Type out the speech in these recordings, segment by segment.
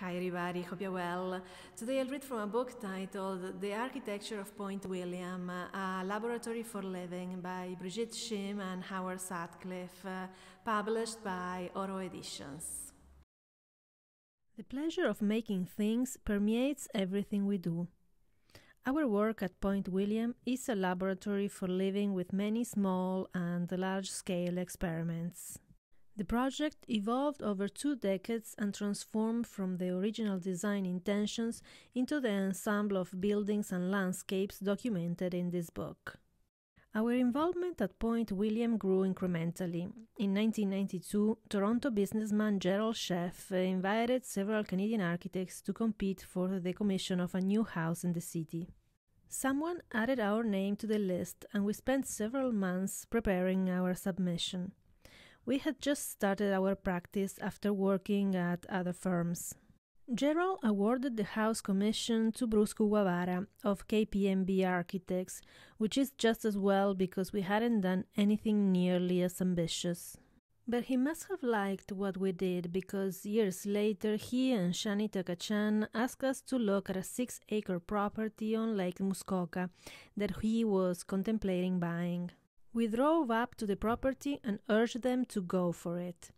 Hi everybody, hope you're well. Today I'll read from a book titled The Architecture of Point William, a Laboratory for Living by Brigitte Shim and Howard Sutcliffe, uh, published by Oro Editions. The pleasure of making things permeates everything we do. Our work at Point William is a laboratory for living with many small and large scale experiments. The project evolved over two decades and transformed from the original design intentions into the ensemble of buildings and landscapes documented in this book. Our involvement at Point William grew incrementally. In 1992, Toronto businessman Gerald Sheff invited several Canadian architects to compete for the commission of a new house in the city. Someone added our name to the list, and we spent several months preparing our submission. We had just started our practice after working at other firms. Gerald awarded the House Commission to Brusco Guevara of KPMB Architects, which is just as well because we hadn't done anything nearly as ambitious. But he must have liked what we did because years later he and Shani Takachan asked us to look at a six acre property on Lake Muskoka that he was contemplating buying. We drove up to the property and urged them to go for it.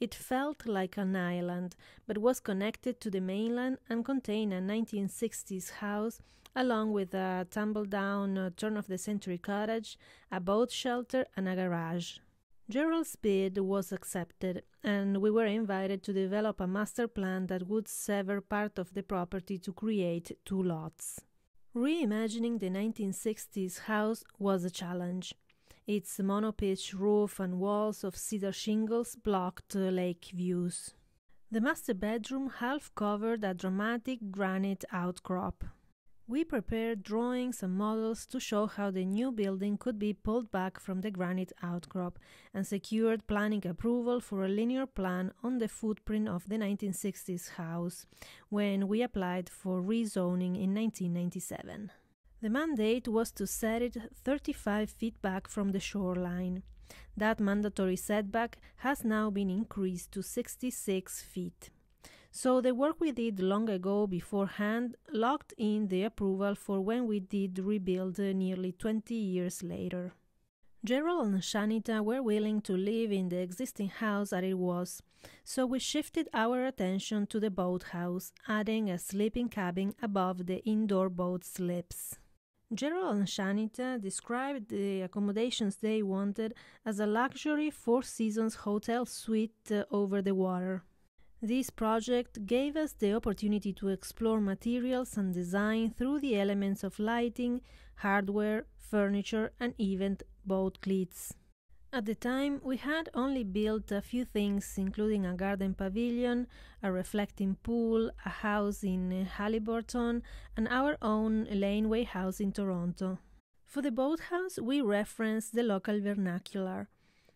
It felt like an island, but was connected to the mainland and contained a 1960s house, along with a tumble down uh, turn of the century cottage, a boat shelter, and a garage. Gerald's bid was accepted, and we were invited to develop a master plan that would sever part of the property to create two lots. Reimagining the 1960s house was a challenge its monopitch roof and walls of cedar shingles blocked uh, lake views. The master bedroom half covered a dramatic granite outcrop. We prepared drawings and models to show how the new building could be pulled back from the granite outcrop and secured planning approval for a linear plan on the footprint of the 1960s house when we applied for rezoning in 1997. The mandate was to set it 35 feet back from the shoreline. That mandatory setback has now been increased to 66 feet. So the work we did long ago beforehand locked in the approval for when we did rebuild nearly 20 years later. Gerald and Shanita were willing to live in the existing house as it was, so we shifted our attention to the boathouse, adding a sleeping cabin above the indoor boat slips. General and Shanita described the accommodations they wanted as a luxury Four Seasons hotel suite uh, over the water. This project gave us the opportunity to explore materials and design through the elements of lighting, hardware, furniture, and even boat cleats. At the time, we had only built a few things, including a garden pavilion, a reflecting pool, a house in Haliburton, and our own laneway house in Toronto. For the boathouse, we referenced the local vernacular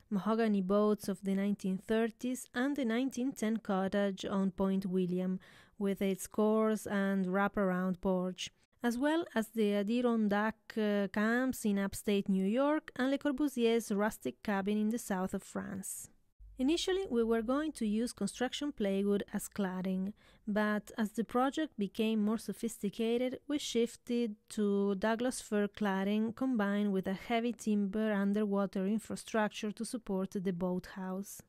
mahogany boats of the 1930s and the 1910 cottage on Point William, with its course and wraparound porch as well as the Adirondack uh, camps in upstate New York and Le Corbusier's rustic cabin in the south of France. Initially, we were going to use construction plywood as cladding, but as the project became more sophisticated, we shifted to Douglas fir cladding combined with a heavy timber underwater infrastructure to support the boathouse.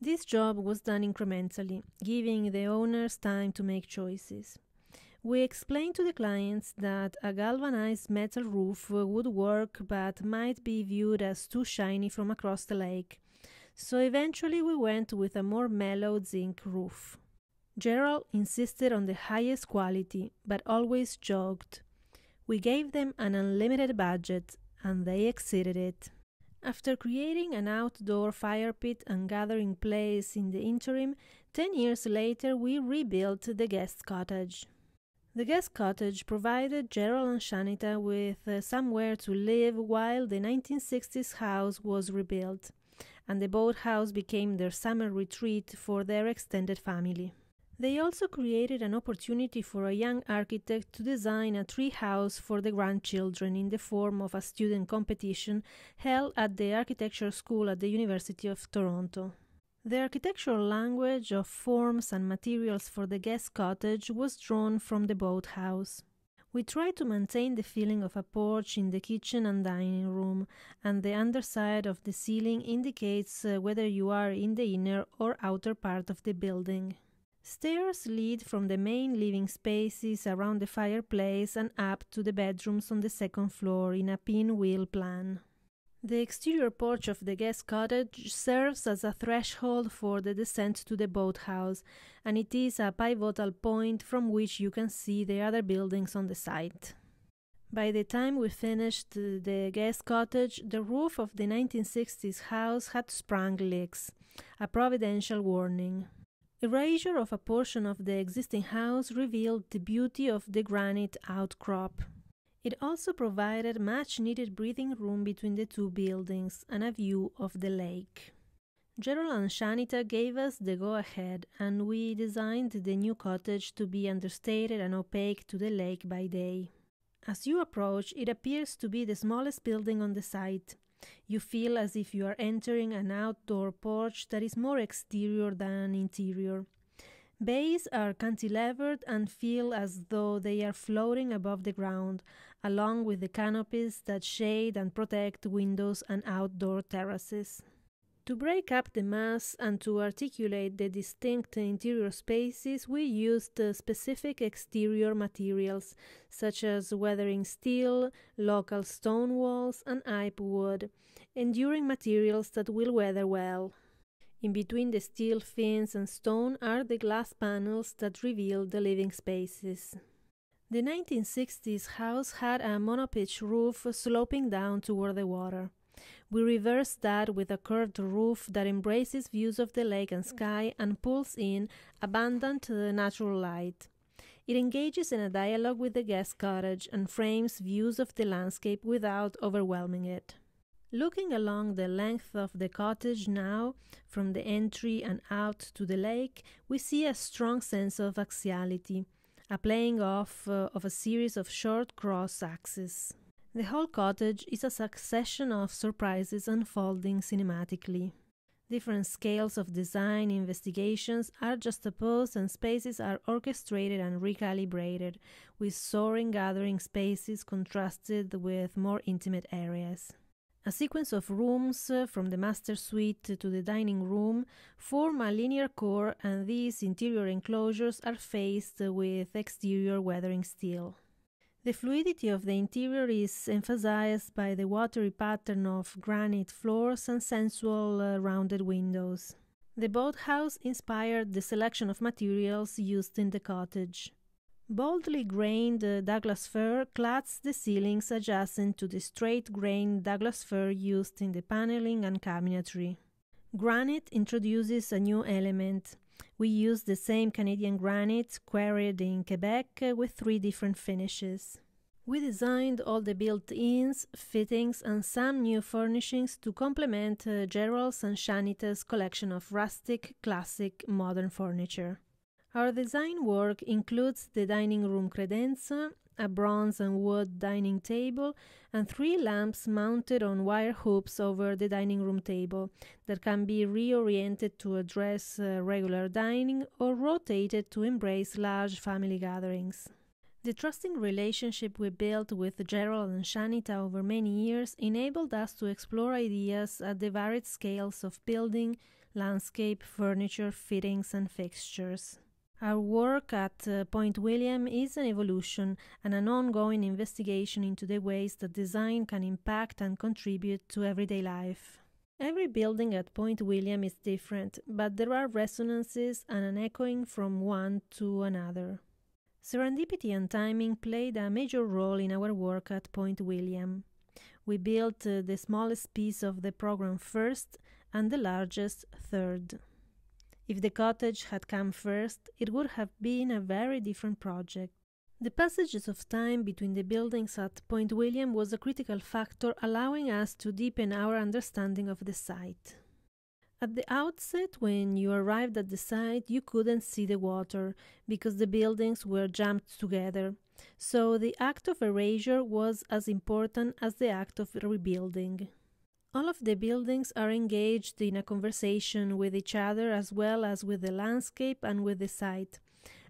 This job was done incrementally, giving the owners time to make choices. We explained to the clients that a galvanized metal roof uh, would work but might be viewed as too shiny from across the lake. So eventually we went with a more mellow zinc roof. Gerald insisted on the highest quality, but always joked. We gave them an unlimited budget, and they exceeded it. After creating an outdoor fire pit and gathering place in the interim, 10 years later we rebuilt the guest cottage. The guest cottage provided Gerald and Shanita with uh, somewhere to live while the 1960s house was rebuilt, and the boathouse became their summer retreat for their extended family. They also created an opportunity for a young architect to design a tree house for the grandchildren in the form of a student competition held at the architecture school at the University of Toronto. The architectural language of forms and materials for the guest cottage was drawn from the boathouse. We try to maintain the feeling of a porch in the kitchen and dining room, and the underside of the ceiling indicates uh, whether you are in the inner or outer part of the building. Stairs lead from the main living spaces around the fireplace and up to the bedrooms on the second floor in a pinwheel plan. The exterior porch of the guest cottage serves as a threshold for the descent to the boathouse, and it is a pivotal point from which you can see the other buildings on the site. By the time we finished the guest cottage, the roof of the 1960s house had sprung leaks, a providential warning. Erasure of a portion of the existing house revealed the beauty of the granite outcrop. It also provided much needed breathing room between the two buildings and a view of the lake. Gerald and Shanita gave us the go ahead, and we designed the new cottage to be understated and opaque to the lake by day. As you approach, it appears to be the smallest building on the site. You feel as if you are entering an outdoor porch that is more exterior than interior. Bays are cantilevered and feel as though they are floating above the ground, along with the canopies that shade and protect windows and outdoor terraces. To break up the mass and to articulate the distinct interior spaces, we used uh, specific exterior materials, such as weathering steel, local stone walls, and ipe wood, enduring materials that will weather well. In between the steel fins and stone are the glass panels that reveal the living spaces. The 1960s house had a monopitch roof sloping down toward the water. We reversed that with a curved roof that embraces views of the lake and sky and pulls in abundant natural light. It engages in a dialogue with the guest cottage and frames views of the landscape without overwhelming it. Looking along the length of the cottage now, from the entry and out to the lake, we see a strong sense of axiality a playing off uh, of a series of short cross axes. The whole cottage is a succession of surprises unfolding cinematically. Different scales of design investigations are juxtaposed and spaces are orchestrated and recalibrated, with soaring gathering spaces contrasted with more intimate areas. A sequence of rooms uh, from the master suite to the dining room form a linear core and these interior enclosures are faced with exterior weathering steel. The fluidity of the interior is emphasized by the watery pattern of granite floors and sensual uh, rounded windows. The boathouse inspired the selection of materials used in the cottage. Boldly grained Douglas fir clads the ceilings adjacent to the straight grained Douglas fir used in the paneling and cabinetry. Granite introduces a new element. We use the same Canadian granite quarried in Quebec with three different finishes. We designed all the built-ins, fittings and some new furnishings to complement uh, Gerald's and Shanita's collection of rustic, classic, modern furniture. Our design work includes the dining room credenza, a bronze and wood dining table, and three lamps mounted on wire hoops over the dining room table that can be reoriented to address uh, regular dining or rotated to embrace large family gatherings. The trusting relationship we built with Gerald and Shanita over many years enabled us to explore ideas at the varied scales of building, landscape, furniture, fittings, and fixtures. Our work at uh, Point William is an evolution and an ongoing investigation into the ways that design can impact and contribute to everyday life. Every building at Point William is different, but there are resonances and an echoing from one to another. Serendipity and timing played a major role in our work at Point William. We built uh, the smallest piece of the program first and the largest third. If the cottage had come first, it would have been a very different project. The passages of time between the buildings at Point William was a critical factor allowing us to deepen our understanding of the site. At the outset, when you arrived at the site, you couldn't see the water because the buildings were jammed together. So the act of erasure was as important as the act of rebuilding. All of the buildings are engaged in a conversation with each other as well as with the landscape and with the site,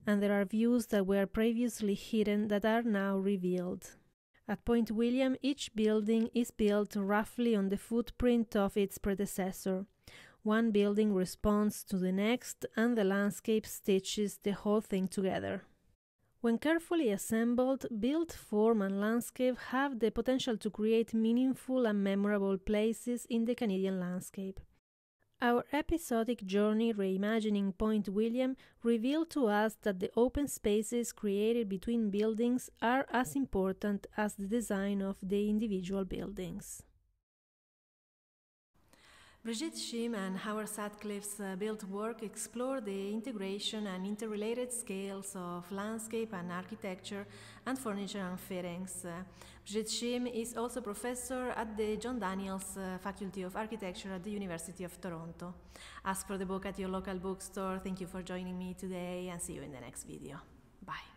and there are views that were previously hidden that are now revealed. At Point William, each building is built roughly on the footprint of its predecessor. One building responds to the next, and the landscape stitches the whole thing together when carefully assembled, built form and landscape have the potential to create meaningful and memorable places in the Canadian landscape. Our episodic journey reimagining Point William revealed to us that the open spaces created between buildings are as important as the design of the individual buildings. Brigitte Shim and Howard Sutcliffe's uh, built work explore the integration and interrelated scales of landscape and architecture and furniture and fittings. Uh, Brigitte Shim is also professor at the John Daniels uh, Faculty of Architecture at the University of Toronto. Ask for the book at your local bookstore. Thank you for joining me today and see you in the next video. Bye.